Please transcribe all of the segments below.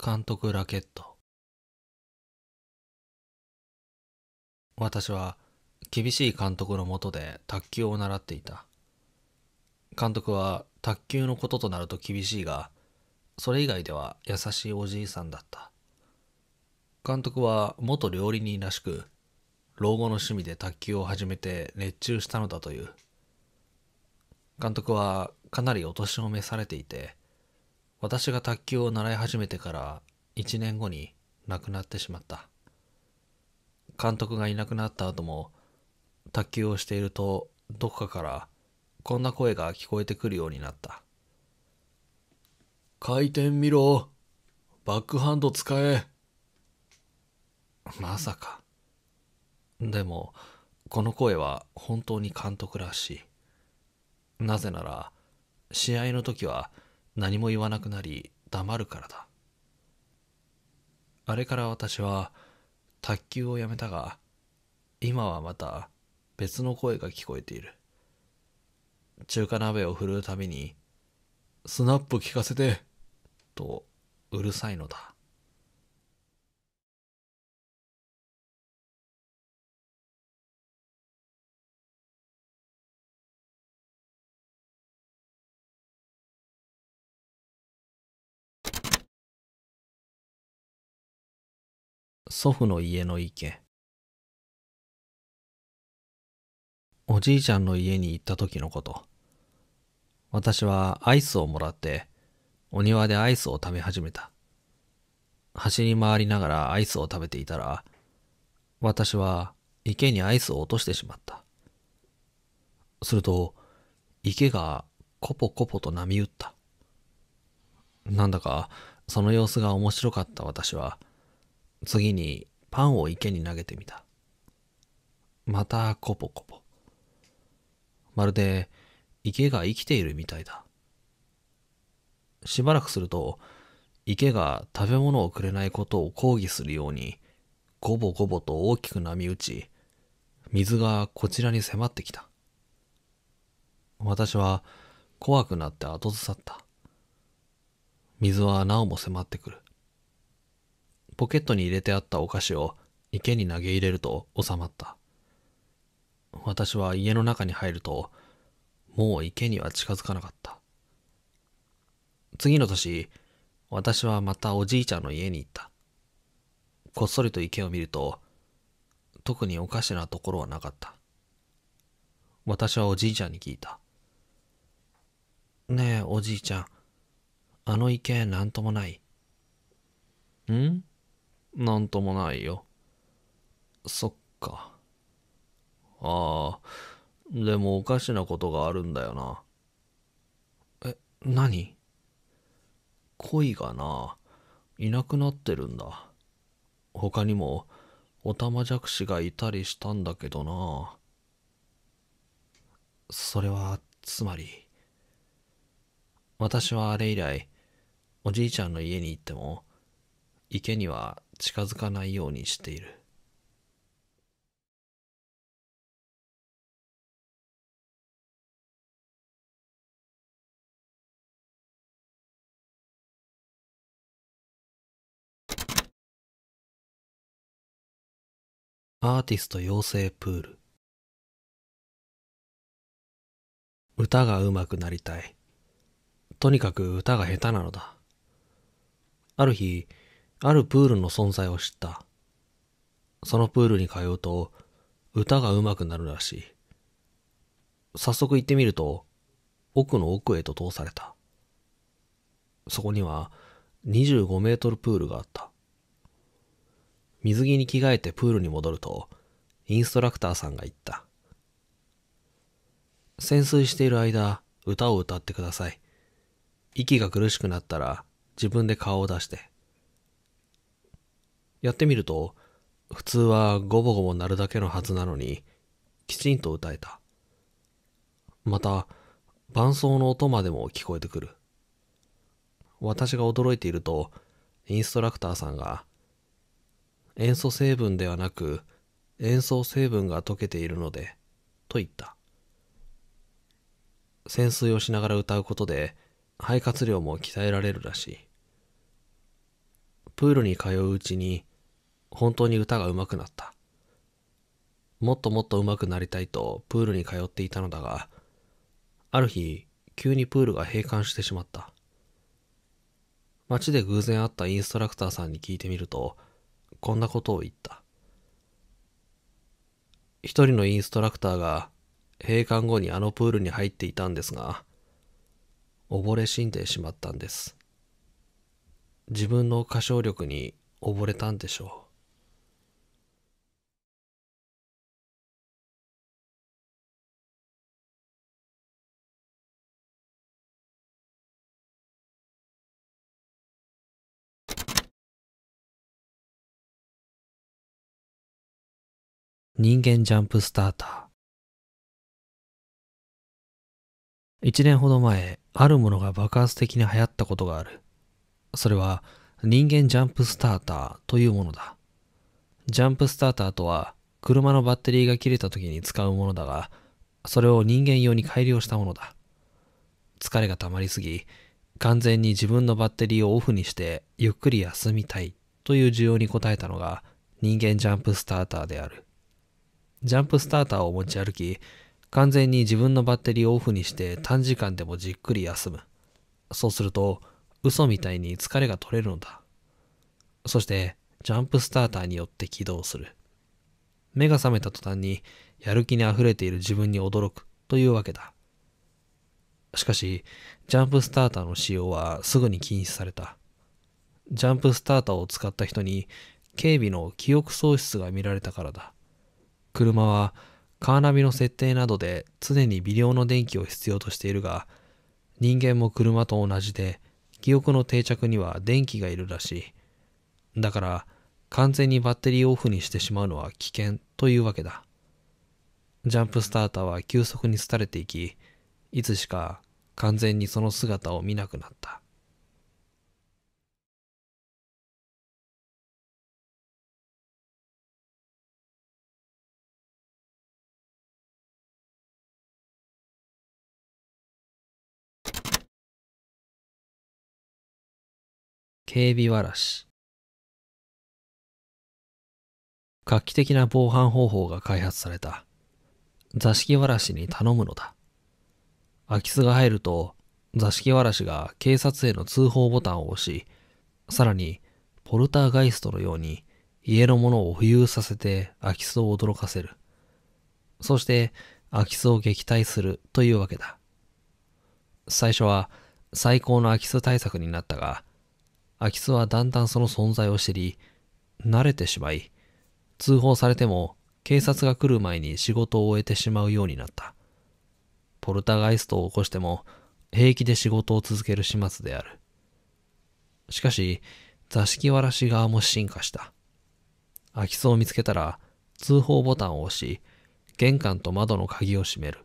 監督ラケット私は厳しい監督のもとで卓球を習っていた監督は卓球のこととなると厳しいがそれ以外では優しいおじいさんだった監督は元料理人らしく老後の趣味で卓球を始めて熱中したのだという監督はかなりお年を召されていて私が卓球を習い始めてから1年後に亡くなってしまった。監督がいなくなった後も卓球をしているとどこかからこんな声が聞こえてくるようになった。回転見ろ。バックハンド使え。まさか。でも、この声は本当に監督らしい。なぜなら、試合の時は何も言わなくなり黙るからだあれから私は卓球をやめたが今はまた別の声が聞こえている中華鍋を振るうたびに「スナップ聞かせて!」とうるさいのだ祖父の家の池。おじいちゃんの家に行った時のこと。私はアイスをもらって、お庭でアイスを食べ始めた。走り回りながらアイスを食べていたら、私は池にアイスを落としてしまった。すると、池がコポコポと波打った。なんだか、その様子が面白かった私は、次にパンを池に投げてみた。またコポコポ。まるで池が生きているみたいだ。しばらくすると、池が食べ物をくれないことを抗議するように、ごぼごぼと大きく波打ち、水がこちらに迫ってきた。私は怖くなって後ずさった。水はなおも迫ってくる。ポケットに入れてあったお菓子を池に投げ入れると収まった。私は家の中に入ると、もう池には近づかなかった。次の年、私はまたおじいちゃんの家に行った。こっそりと池を見ると、特におかしなところはなかった。私はおじいちゃんに聞いた。ねえ、おじいちゃん。あの池、なんともない。んなんともないよ。そっか。ああ、でもおかしなことがあるんだよな。え、何恋がな、いなくなってるんだ。他にも、おたまじゃくしがいたりしたんだけどな。それは、つまり、私はあれ以来、おじいちゃんの家に行っても、池には近づかないようにしている。アーティスト養成プール歌が上手くなりたい。とにかく歌が下手なのだ。ある日、あるプールの存在を知った。そのプールに通うと、歌が上手くなるらしい。早速行ってみると、奥の奥へと通された。そこには25メートルプールがあった。水着に着替えてプールに戻ると、インストラクターさんが言った。潜水している間、歌を歌ってください。息が苦しくなったら自分で顔を出して。やってみると、普通はごぼごぼ鳴るだけのはずなのに、きちんと歌えた。また、伴奏の音までも聞こえてくる。私が驚いていると、インストラクターさんが、塩素成分ではなく、塩素成分が溶けているので、と言った。潜水をしながら歌うことで、肺活量も鍛えられるらしい。プールに通ううちに、本当に歌が上手くなった。もっともっと上手くなりたいとプールに通っていたのだが、ある日、急にプールが閉館してしまった。街で偶然会ったインストラクターさんに聞いてみると、こんなことを言った。一人のインストラクターが閉館後にあのプールに入っていたんですが、溺れ死んでしまったんです。自分の歌唱力に溺れたんでしょう。人間ジャンプスターター。一年ほど前、あるものが爆発的に流行ったことがある。それは人間ジャンプスターターというものだ。ジャンプスターターとは車のバッテリーが切れた時に使うものだが、それを人間用に改良したものだ。疲れが溜まりすぎ、完全に自分のバッテリーをオフにしてゆっくり休みたいという需要に応えたのが人間ジャンプスターターである。ジャンプスターターを持ち歩き、完全に自分のバッテリーをオフにして短時間でもじっくり休む。そうすると、嘘みたいに疲れが取れるのだ。そして、ジャンプスターターによって起動する。目が覚めた途端に、やる気に溢れている自分に驚くというわけだ。しかし、ジャンプスターターの使用はすぐに禁止された。ジャンプスターターを使った人に、警備の記憶喪失が見られたからだ。車はカーナビの設定などで常に微量の電気を必要としているが人間も車と同じで記憶の定着には電気がいるらしいだから完全にバッテリーオフにしてしまうのは危険というわけだジャンプスターターは急速に廃れていきいつしか完全にその姿を見なくなった警備わらし。画期的な防犯方法が開発された。座敷わらしに頼むのだ。空き巣が入ると、座敷わらしが警察への通報ボタンを押し、さらに、ポルターガイストのように家のものを浮遊させて空き巣を驚かせる。そして、空き巣を撃退するというわけだ。最初は最高の空き巣対策になったが、空き巣はだんだんその存在を知り、慣れてしまい、通報されても警察が来る前に仕事を終えてしまうようになった。ポルターガイストを起こしても平気で仕事を続ける始末である。しかし、座敷わらし側も進化した。空き巣を見つけたら通報ボタンを押し、玄関と窓の鍵を閉める。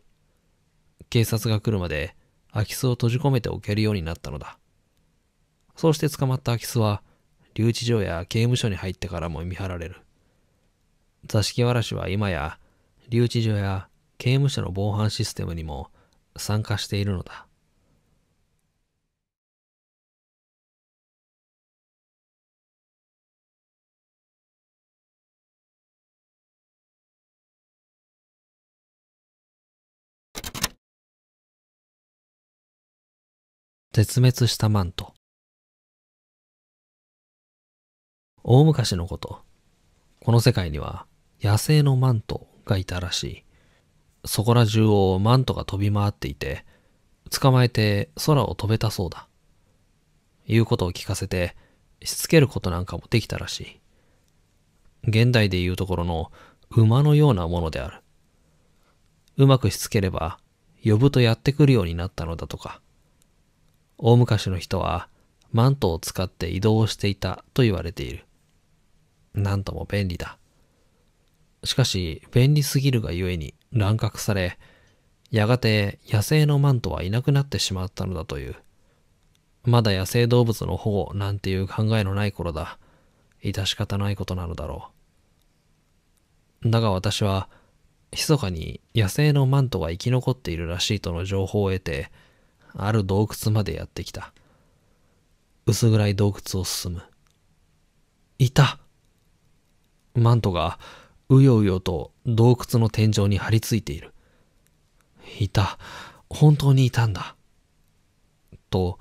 警察が来るまで空き巣を閉じ込めておけるようになったのだ。そうして捕まった空き巣は、留置所や刑務所に入ってからも見張られる。座敷わらしは今や、留置所や刑務所の防犯システムにも参加しているのだ。絶滅したマント。大昔のこと、この世界には野生のマントがいたらしい。そこら中をマントが飛び回っていて、捕まえて空を飛べたそうだ。言うことを聞かせて、しつけることなんかもできたらしい。現代でいうところの馬のようなものである。うまくしつければ、呼ぶとやってくるようになったのだとか。大昔の人は、マントを使って移動をしていたと言われている。なんとも便利だ。しかし、便利すぎるがゆえに乱獲され、やがて野生のマントはいなくなってしまったのだという。まだ野生動物の保護なんていう考えのない頃だ。致し方ないことなのだろう。だが私は、密かに野生のマントが生き残っているらしいとの情報を得て、ある洞窟までやってきた。薄暗い洞窟を進む。いたマントがうようよと洞窟の天井に張り付いている。いた。本当にいたんだ。と、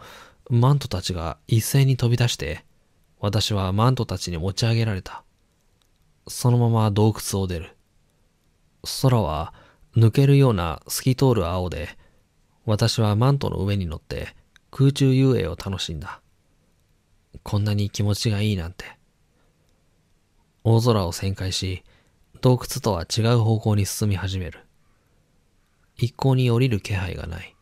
マントたちが一斉に飛び出して、私はマントたちに持ち上げられた。そのまま洞窟を出る。空は抜けるような透き通る青で、私はマントの上に乗って空中遊泳を楽しんだ。こんなに気持ちがいいなんて。大空を旋回し、洞窟とは違う方向に進み始める。一向に降りる気配がない。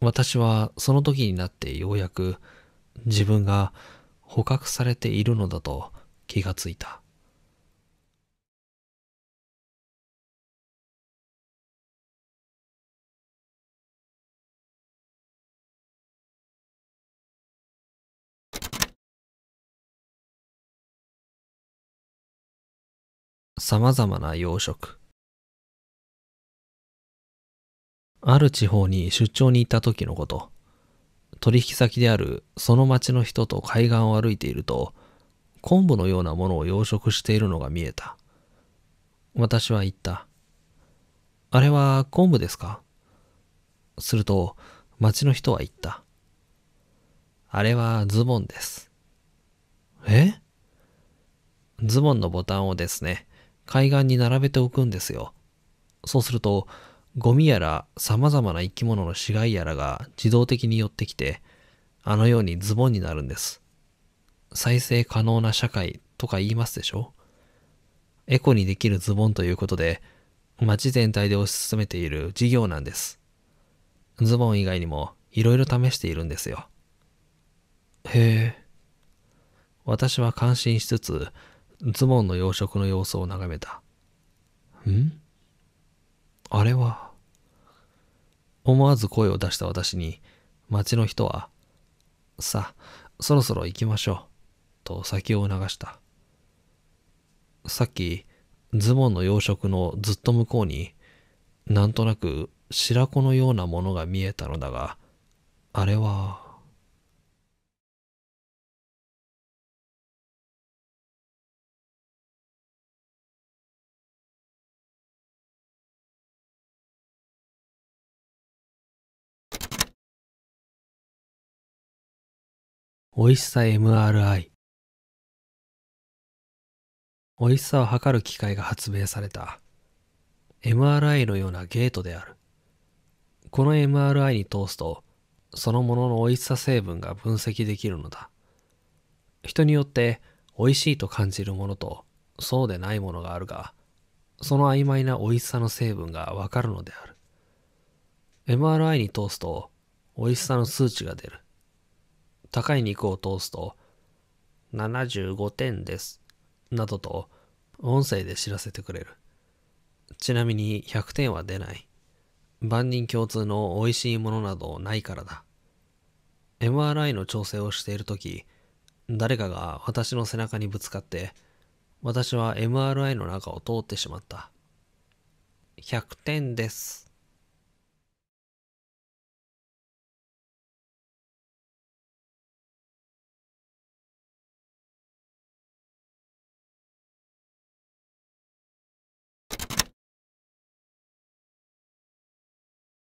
私はその時になってようやく自分が捕獲されているのだと気がついた。様々な養殖。ある地方に出張に行った時のこと、取引先であるその町の人と海岸を歩いていると、昆布のようなものを養殖しているのが見えた。私は言った。あれは昆布ですかすると、町の人は言った。あれはズボンです。えズボンのボタンをですね、海岸に並べておくんですよ。そうすると、ゴミやら様々な生き物の死骸やらが自動的に寄ってきて、あのようにズボンになるんです。再生可能な社会とか言いますでしょエコにできるズボンということで、街全体で推し進めている事業なんです。ズボン以外にも色々試しているんですよ。へえ。私は感心しつつ、ズボンの養殖の様子を眺めた。んあれは。思わず声を出した私に、町の人は、さあ、そろそろ行きましょう、と先を流した。さっき、ズボンの養殖のずっと向こうに、なんとなく白子のようなものが見えたのだが、あれは、美味しさ MRI 美味しさを測る機械が発明された MRI のようなゲートであるこの MRI に通すとそのものの美味しさ成分が分析できるのだ人によって美味しいと感じるものとそうでないものがあるがその曖昧な美味しさの成分がわかるのである MRI に通すと美味しさの数値が出る高い肉を通すと、75点です。などと、音声で知らせてくれる。ちなみに100点は出ない。万人共通の美味しいものなどないからだ。MRI の調整をしているとき、誰かが私の背中にぶつかって、私は MRI の中を通ってしまった。100点です。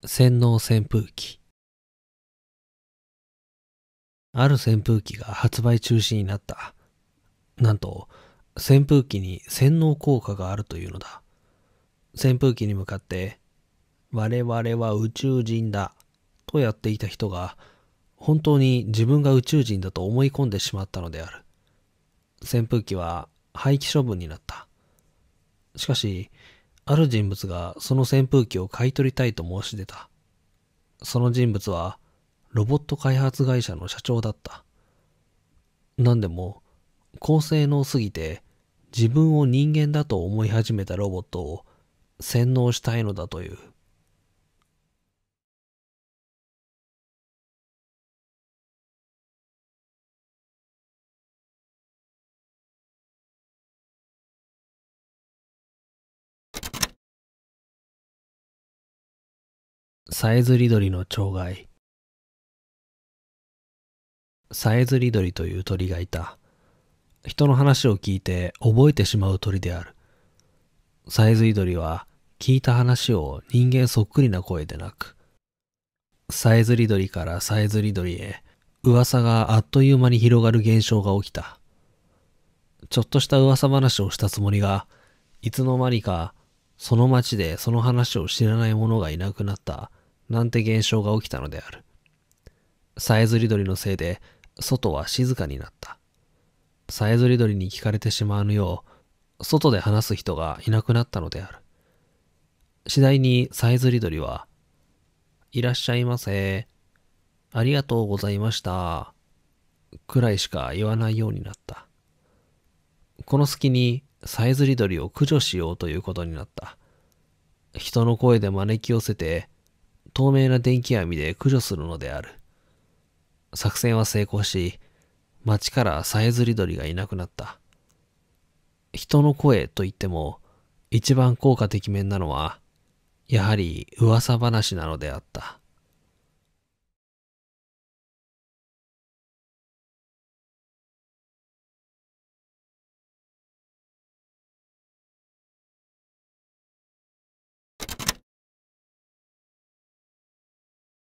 洗脳扇風機ある扇風機が発売中止になったなんと扇風機に洗脳効果があるというのだ扇風機に向かって「我々は宇宙人だ」とやっていた人が本当に自分が宇宙人だと思い込んでしまったのである扇風機は廃棄処分になったしかしある人物がその扇風機を買い取りたいと申し出た。その人物はロボット開発会社の社長だった。何でも高性能すぎて自分を人間だと思い始めたロボットを洗脳したいのだという。さえずり鳥の鳥害さえずり鳥という鳥がいた。人の話を聞いて覚えてしまう鳥である。さえずり鳥は聞いた話を人間そっくりな声で鳴く。さえずり鳥からさえずり鳥へ噂があっという間に広がる現象が起きた。ちょっとした噂話をしたつもりが、いつの間にかその町でその話を知らない者がいなくなったなんて現象が起きたのである。さえずり鳥のせいで、外は静かになった。さえずり鳥に聞かれてしまうぬよう、外で話す人がいなくなったのである。次第にさえずり鳥は、いらっしゃいませ。ありがとうございました。くらいしか言わないようになった。この隙にさえずり鳥を駆除しようということになった。人の声で招き寄せて、透明な電気網で駆除するのである。作戦は成功し、町からさえずり鳥がいなくなった。人の声といっても、一番効果的面なのは、やはり噂話なのであった。